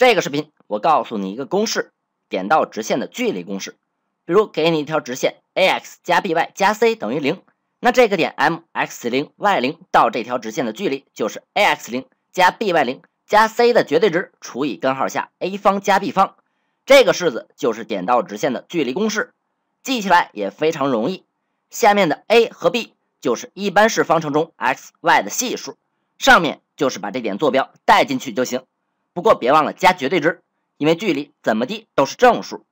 这个视频我告诉你一个公式，点到直线的距离公式。比如给你一条直线 a x 加 b y 加 c 等于零，那这个点 m x 零 y 零到这条直线的距离就是 a x 零加 b y 零加 c 的绝对值除以根号下 a 方加 b 方。这个式子就是点到直线的距离公式，记起来也非常容易。下面的 a 和 b 就是一般式方程中 x y 的系数，上面就是把这点坐标带进去就行。不过别忘了加绝对值，因为距离怎么的都是正数。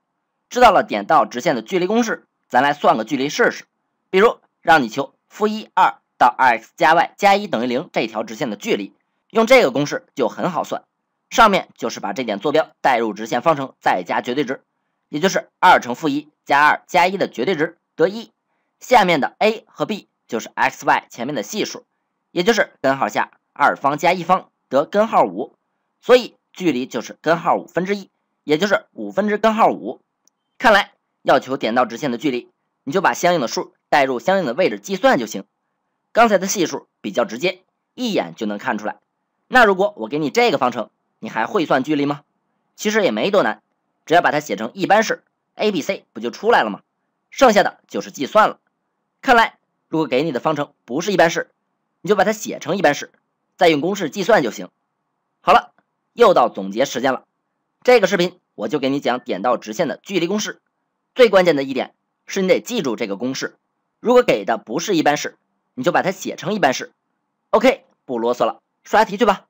知道了点到直线的距离公式，咱来算个距离试试。比如让你求负一二到二 x 加 y 加一等于零这条直线的距离，用这个公式就很好算。上面就是把这点坐标代入直线方程，再加绝对值，也就是二乘负一加二加一的绝对值得一。下面的 a 和 b 就是 x y 前面的系数，也就是根号下二方加一方得根号五。所以距离就是根号五分之一，也就是五分之根号五。看来要求点到直线的距离，你就把相应的数代入相应的位置计算就行。刚才的系数比较直接，一眼就能看出来。那如果我给你这个方程，你还会算距离吗？其实也没多难，只要把它写成一般式，a、b、c 不就出来了吗？剩下的就是计算了。看来如果给你的方程不是一般式，你就把它写成一般式，再用公式计算就行。好了。又到总结时间了，这个视频我就给你讲点到直线的距离公式。最关键的一点是你得记住这个公式，如果给的不是一般式，你就把它写成一般式。OK，不啰嗦了，刷题去吧。